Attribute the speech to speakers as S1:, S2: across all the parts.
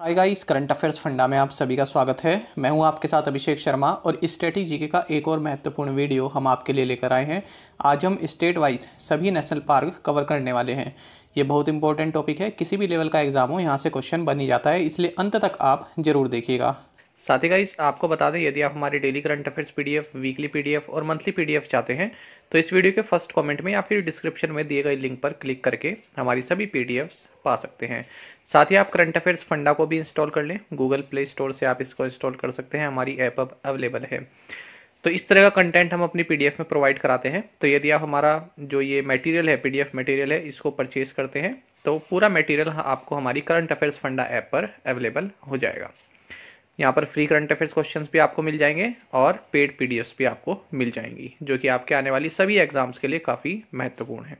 S1: hi guys current affairs फंडा में आप सभी का स्वागत है मैं हूं आपके साथ अभिषेक शर्मा और स्टेटी जीके का एक और महत्वपूर्ण वीडियो हम आपके लिए लेकर आए हैं आज हम स्टेट वाइज सभी नेशनल पार्क कवर करने वाले हैं ये बहुत इंपॉर्टेंट टॉपिक है किसी भी लेवल का एग्जाम हो यहाँ से क्वेश्चन बन ही जाता है इसलिए अंत तक आप जरूर देखिएगा साथ ही गाइस आपको बता दें यदि आप हमारे daily current affairs PDF weekly PDF और मंथली पीडीएफ चाहते हैं तो इस वीडियो के फर्स्ट कमेंट में या फिर डिस्क्रिप्शन में दिए गए लिंक पर क्लिक करके हमारी सभी पीडीएफ्स पा सकते हैं साथ ही आप करंट अफेयर्स फंडा को भी इंस्टॉल कर लें गूगल प्ले स्टोर से आप इसको इंस्टॉल कर सकते हैं हमारी ऐप अब अवेलेबल है तो इस तरह का कंटेंट हम अपनी पीडीएफ में प्रोवाइड कराते हैं तो यदि आप हमारा जो ये मटेरियल है पीडीएफ मटेरियल है इसको परचेज़ करते हैं तो पूरा मटेरियल आपको हमारी करंट अफेयर्स फंडा ऐप पर अवेलेबल हो जाएगा यहाँ पर फ्री करंट अफेयर्स क्वेश्चन भी आपको मिल जाएंगे और पेड पी भी आपको मिल जाएंगी जो कि आपके आने वाली सभी एग्ज़ाम्स के लिए काफ़ी महत्वपूर्ण है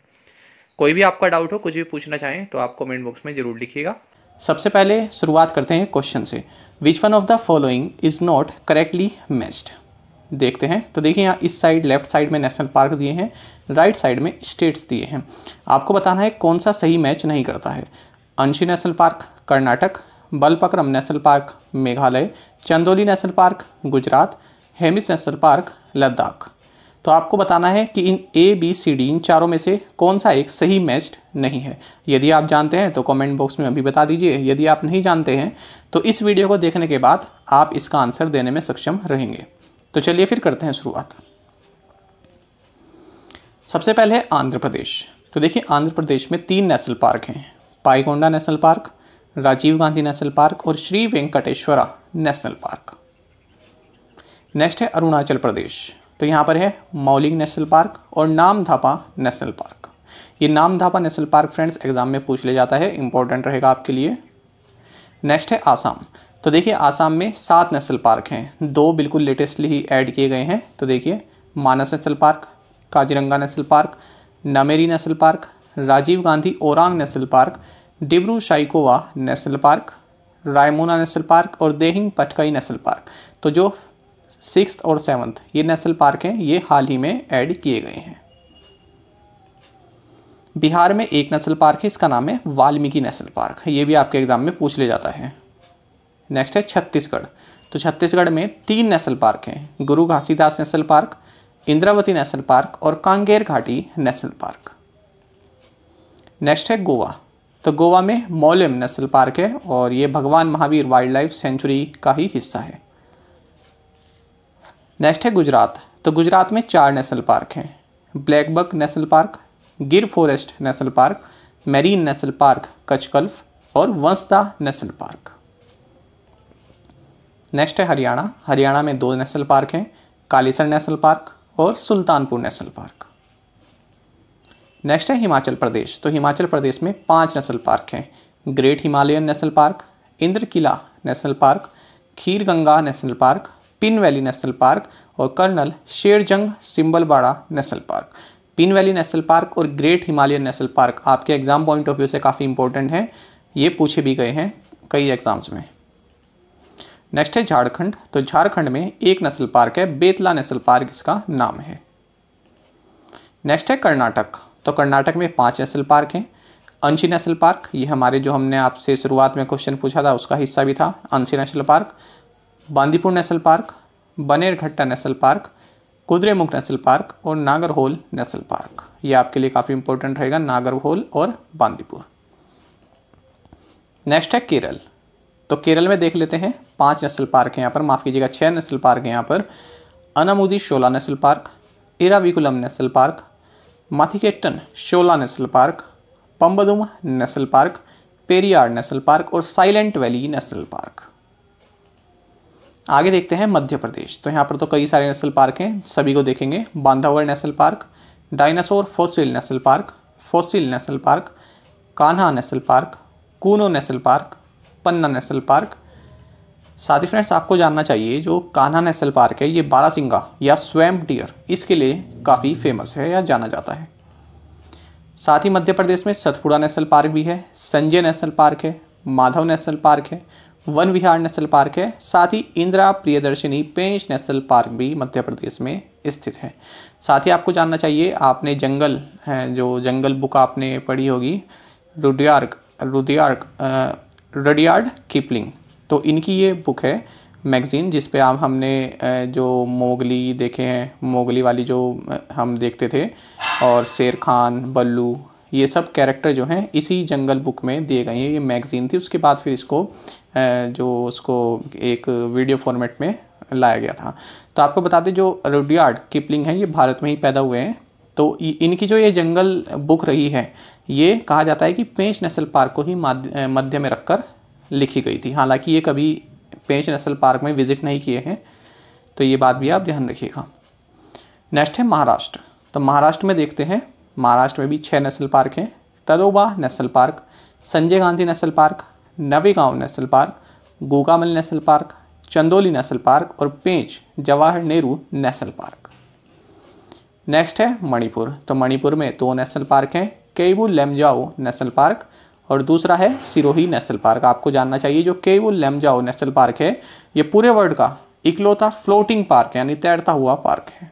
S1: कोई भी आपका डाउट हो कुछ भी पूछना चाहें तो आप कमेंट बॉक्स में ज़रूर लिखिएगा सबसे पहले शुरुआत करते हैं क्वेश्चन से which one of the following is not correctly matched देखते हैं तो देखिए यहाँ इस साइड लेफ्ट साइड में नेशनल पार्क दिए हैं राइट साइड में स्टेट्स दिए हैं आपको बताना है कौन सा सही मैच नहीं करता है Anshi national park Karnataka Balpakram national park Meghalaya Chandoli national park Gujarat Hemis national park Ladakh तो आपको बताना है कि इन ए बी सी डी इन चारों में से कौन सा एक सही मैच्ड नहीं है यदि आप जानते हैं तो कमेंट बॉक्स में अभी बता दीजिए यदि आप नहीं जानते हैं तो इस वीडियो को देखने के बाद आप इसका आंसर देने में सक्षम रहेंगे तो चलिए फिर करते हैं शुरुआत सबसे पहले आंध्र प्रदेश तो देखिए आंध्र प्रदेश में तीन नेशनल पार्क हैं Paikonda national park Rajiv Gandhi national park और Shri Venkateswara national park next है अरुणाचल प्रदेश तो यहाँ पर है मौलिंग नेशनल पार्क और नाम धापा नेशनल पार्क ये नाम Dapha national park friends exam में पूछ ले जाता है इंपॉर्टेंट रहेगा आपके लिए नेक्स्ट है आसाम तो देखिए आसाम में सात नेशनल पार्क हैं दो बिल्कुल लेटेस्टली ही ऐड किए गए हैं तो देखिए Manas national park Kaziranga national park Nameri national park Rajiv Gandhi Orang national park Dibru Saikhowa national park Raimona national park और देहिंग पटकई नेशनल पार्क तो जो सिक्स और सेवन्थ ये नेशनल पार्क हैं ये हाल ही में ऐड किए गए हैं बिहार में एक नेशनल पार्क है इसका नाम है वाल्मीकि नेशनल पार्क ये भी आपके एग्जाम में पूछ लिया जाता है नेक्स्ट है छत्तीसगढ़ तो छत्तीसगढ़ में तीन नेशनल पार्क हैं Guru Ghasidas national park Indravati national park और कांगेर घाटी नेशनल पार्क नेक्स्ट है गोवा तो गोवा में मौलम नेशनल पार्क है और ये भगवान महावीर वाइल्ड लाइफ सेंचुरी का ही हिस्सा है नेक्स्ट है गुजरात तो गुजरात में चार नेशनल पार्क हैं blackbuck national park Gir forest national park marine national park कचकल्फ और वंसदा नेशनल पार्क नेक्स्ट है हरियाणा हरियाणा में दो नेशनल पार्क हैं कालीसर नेशनल पार्क और सुल्तानपुर नेशनल पार्क नेक्स्ट है हिमाचल प्रदेश तो हिमाचल प्रदेश में पांच नेशनल पार्क हैं great Himalayan national park Indra Kila national park Kheer Ganga national park Pin valley national park और colonel Sherjung Simbalbara national park Pin valley national park और ग्रेट हिमालयन नेशनल पार्क आपके एग्जाम पॉइंट ऑफ व्यू से काफ़ी इंपॉर्टेंट हैं ये पूछे भी गए हैं कई एग्जाम्स में नेक्स्ट है झारखंड तो झारखंड में एक नेशनल पार्क है बेतला नेशनल पार्क इसका नाम है नेक्स्ट है कर्नाटक तो कर्नाटक में पाँच नेशनल पार्क हैं अंशी नेशनल पार्क ये हमारे जो हमने आपसे शुरुआत में क्वेश्चन पूछा था उसका हिस्सा भी था Anshi national park Bandipur national park Bannerghatta national park Kudremukh national park और नागरहोल नेशनल पार्क ये आपके लिए काफ़ी इंपॉर्टेंट रहेगा नागरहोल और बांदीपुर नेक्स्ट है केरल तो केरल में देख लेते हैं पांच नेशनल पार्क हैं यहाँ पर माफ़ कीजिएगा छः नेशनल पार्क हैं यहाँ पर Anamudi Shola national park Eravikulam national park Mathikettan Shola national park Pambadum national park Periyar national park और साइलेंट वैली नेशनल पार्क आगे देखते हैं मध्य प्रदेश तो यहाँ पर तो कई सारे नेशनल पार्क हैं सभी को देखेंगे Bandhavgarh national park dinosaur fossil national park fossil national park Kanha national park Kuno national park Panna national park साथ ही फ्रेंड्स आपको जानना चाहिए जो कान्हा नेशनल पार्क है ये बारासिंगा या स्वैम डियर इसके लिए काफ़ी फेमस है या जाना जाता है साथ ही मध्य प्रदेश में सतपुड़ा नेशनल पार्क भी है संजय नेशनल पार्क है माधव नेशनल पार्क है वन विहार नेशनल पार्क है साथ ही इंदिरा प्रियदर्शिनी पेंच नेशनल पार्क भी मध्य प्रदेश में स्थित है साथ ही आपको जानना चाहिए आपने जंगल है जो जंगल बुक आपने पढ़ी होगी रुडियार्क रुडियार्क रडियार्ड किपलिंग तो इनकी ये बुक है मैगज़ीन जिस पे आप हमने जो मोगली देखे हैं मोगली वाली जो हम देखते थे और शेर खान बल्लू ये सब कैरेक्टर जो हैं इसी जंगल बुक में दिए गए हैं ये मैगज़ीन थी उसके बाद फिर इसको जो उसको एक वीडियो फॉर्मेट में लाया गया था तो आपको बता दें जो रुडियार्ड किपलिंग हैं ये भारत में ही पैदा हुए हैं तो इनकी जो ये जंगल बुक रही है ये कहा जाता है कि पेंच नेशनल पार्क को ही मध्य में रखकर लिखी गई थी हालांकि ये कभी पेंच नेशनल पार्क में विजिट नहीं किए हैं तो ये बात भी आप ध्यान रखिएगा नेक्स्ट है महाराष्ट्र तो महाराष्ट्र में देखते हैं महाराष्ट्र में भी छः नेशनल पार्क हैं Tadoba national park Sanjay Gandhi national park Navegaon national park Gugamal national park Chandoli national park और Pench Jawahar Nehru national park next है मणिपुर तो मणिपुर में दो तो नेशनल पार्क हैं केबू लेमजाओ नेशनल पार्क और दूसरा है सिरोही नेशनल पार्क आपको जानना चाहिए जो के वो लेमजाओ नेशनल पार्क है ये पूरे वर्ल्ड का इकलौता फ्लोटिंग पार्क यानी तैरता हुआ पार्क है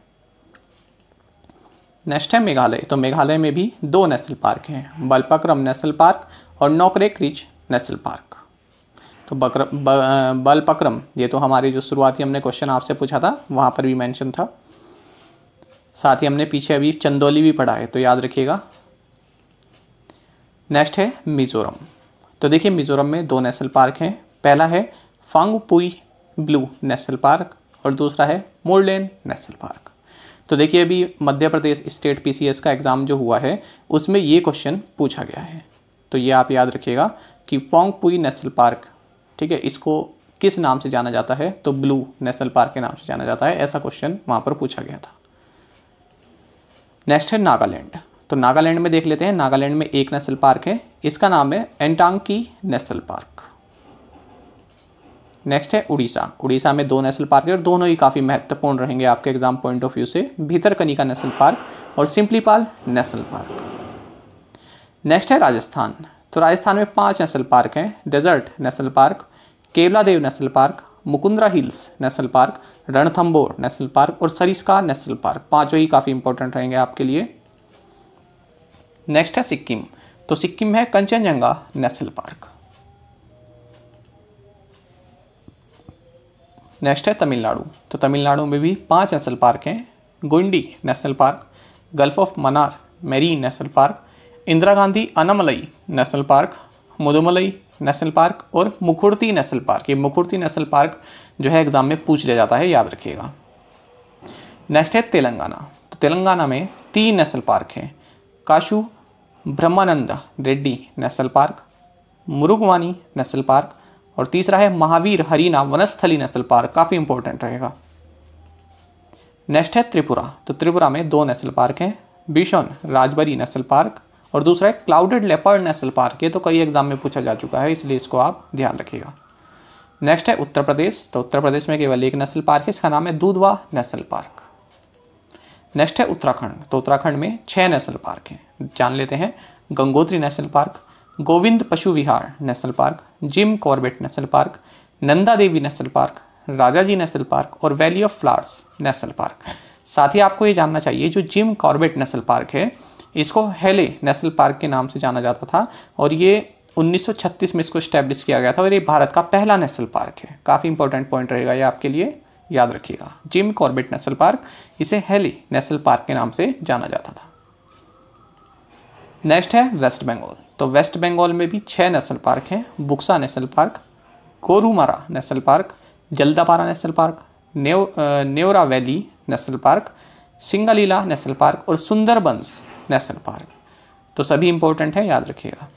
S1: नेक्स्ट है मेघालय तो मेघालय में भी दो नेशनल पार्क हैं बलपक्रम नेशनल पार्क और नौकरे क्रिच नेशनल पार्क तो बकर बलपक्रम ये तो हमारे जो शुरुआती हमने क्वेश्चन आपसे पूछा था वहाँ पर भी मैंशन था साथ ही हमने पीछे अभी चंदौली भी पढ़ा है तो याद रखिएगा नेक्स्ट है मिज़ोरम तो देखिए मिज़ोरम में दो नेशनल पार्क हैं पहला है फांगपुई ब्लू नेशनल पार्क और दूसरा है मोरलेन नेशनल पार्क तो देखिए अभी मध्य प्रदेश स्टेट पीसीएस का एग्ज़ाम जो हुआ है उसमें ये क्वेश्चन पूछा गया है तो ये आप याद रखिएगा कि फोंगपुई नेशनल पार्क ठीक है इसको किस नाम से जाना जाता है तो ब्लू नेशनल पार्क के नाम से जाना जाता है ऐसा क्वेश्चन वहाँ पर पूछा गया था नेक्स्ट है नागालैंड तो नागालैंड में देख लेते हैं नागालैंड में एक नेशनल पार्क है इसका नाम है एंटांकी नेशनल पार्क नेक्स्ट है उड़ीसा उड़ीसा में दो नेशनल पार्क है और दोनों ही काफ़ी महत्वपूर्ण रहेंगे आपके एग्जाम पॉइंट ऑफ व्यू से भीतरकनिका नेशनल पार्क और सिंपलीपाल नेशनल पार्क नेक्स्ट है राजस्थान तो राजस्थान में पांच नेशनल पार्क हैं desert national park Keoladeo national park Mukundra hills national park Ranthambore national park और सरिस्का नेशनल पार्क पांचों ही काफ़ी इंपॉर्टेंट रहेंगे आपके लिए नेक्स्ट है सिक्किम तो सिक्किम है कंचनजंगा नेशनल पार्क नेक्स्ट है तमिलनाडु तो तमिलनाडु में भी पांच नेशनल पार्क हैं Guindy national park gulf of Mannar marine national park Indira Gandhi Anamalai national park Mudumalai national park और मुखुर्ती नेशनल पार्क ये मुखुर्ती नेशनल पार्क जो है एग्ज़ाम में पूछ लिया जाता है याद रखिएगा नेक्स्ट है तेलंगाना तो तेलंगाना में तीन नेशनल पार्क हैं Kasu Brahmananda Reddy national park Mrugavani national park और तीसरा है महावीर हरीना वनस्थली नेशनल पार्क काफ़ी इंपॉर्टेंट रहेगा नेक्स्ट है त्रिपुरा तो त्रिपुरा में दो नेशनल पार्क हैं भीषण राजबरी नेशनल पार्क और दूसरा है क्लाउडेड लेपर्ड नेशनल पार्क ये तो कई एग्जाम में पूछा जा चुका है इसलिए इसको आप ध्यान रखिएगा नेक्स्ट है उत्तर प्रदेश तो उत्तर प्रदेश में केवल एक नेशनल पार्क है इसका नाम है दूधवा नेशनल पार्क नेक्स्ट है उत्तराखंड तो उत्तराखंड में छः नेशनल पार्क हैं जान लेते हैं Gangotri national park Govind Pashu Vihar national park Jim Corbett national park Nanda Devi national park Raja ji national park और valley of flowers national park साथ ही आपको ये जानना चाहिए जो जिम कॉर्बेट नेशनल पार्क है इसको हेले नेशनल पार्क के नाम से जाना जाता था और ये 1936 में इसको स्टैब्लिश किया गया था और ये भारत का पहला नेशनल पार्क है काफ़ी इंपॉर्टेंट पॉइंट रहेगा ये आपके लिए याद रखिएगा जिम कॉर्बेट नेशनल पार्क इसे हेली नेशनल पार्क के नाम से जाना जाता था नेक्स्ट है वेस्ट बंगाल तो वेस्ट बंगाल में भी छह नेशनल पार्क हैं Buxa national park Gorumara national park Jaldapara national park Neora valley national park Singalila national park और सुंदरबंस नेशनल पार्क तो सभी इंपॉर्टेंट हैं याद रखिएगा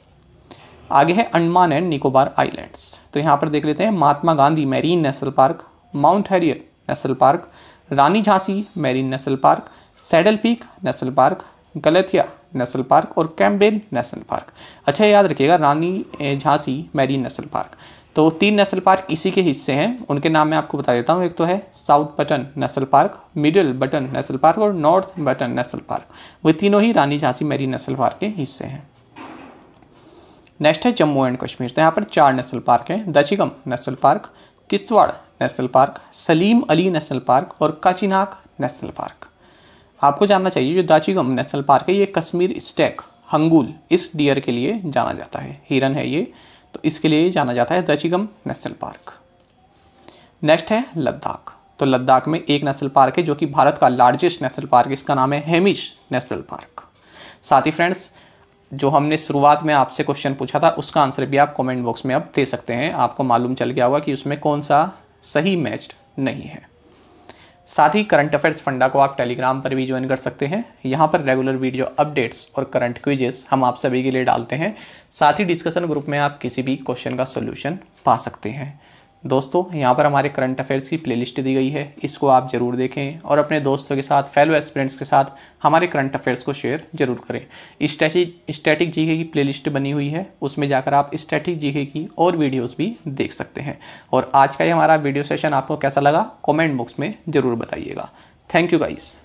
S1: आगे है अंडमान एंड निकोबार आइलैंड्स तो यहाँ पर देख लेते हैं Mahatma Gandhi marine national park Mount Harriet national park Rani Jhansi marine national park Saddle Peak national park Galathea national park और कैम्बेन नेशनल पार्क अच्छा याद रखिएगा Rani Jhansi marine national park तो तीन नेशनल पार्क इसी के हिस्से हैं उनके नाम मैं आपको बता देता हूँ एक तो है south Button national park middle Button national park और नॉर्थ बटन नेशनल पार्क वे तीनों ही Rani Jhansi marine national park के हिस्से हैं नेक्स्ट है जम्मू एंड कश्मीर तो यहाँ पर चार नेशनल पार्क हैं Dachigam national park Kishtwar national park Salim Ali national park और काचीनाक नेशनल पार्क आपको जानना चाहिए जो दाचीगम नेशनल पार्क है ये कश्मीर स्टैक हंगुल इस डियर के लिए जाना जाता है हिरन है ये तो इसके लिए जाना जाता है दाचीगम नेशनल पार्क नेक्स्ट है लद्दाख तो लद्दाख में एक नेशनल पार्क है जो कि भारत का लार्जेस्ट नेशनल पार्क इसका नाम है हेमिश नेशनल पार्क साथ ही फ्रेंड्स जो हमने शुरुआत में आपसे क्वेश्चन पूछा था उसका आंसर भी आप कमेंट बॉक्स में अब दे सकते हैं आपको मालूम चल गया होगा कि उसमें कौन सा सही मैच्ड नहीं है साथ ही करंट अफेयर्स फंडा को आप टेलीग्राम पर भी ज्वाइन कर सकते हैं यहाँ पर रेगुलर वीडियो अपडेट्स और करंट क्विजेस हम आप सभी के लिए डालते हैं साथ ही डिस्कशन ग्रुप में आप किसी भी क्वेश्चन का सोल्यूशन पा सकते हैं दोस्तों यहाँ पर हमारे करंट अफेयर्स की प्लेलिस्ट दी गई है इसको आप ज़रूर देखें और अपने दोस्तों के साथ फेलो एस्पिरेंट्स के साथ हमारे करंट अफेयर्स को शेयर जरूर करें स्टैटिक स्टैटिक जीके की प्लेलिस्ट बनी हुई है उसमें जाकर आप स्टैटिक जीके की और वीडियोस भी देख सकते हैं और आज का ये हमारा वीडियो सेशन आपको कैसा लगा कॉमेंट बॉक्स में ज़रूर बताइएगा थैंक यू गाइज़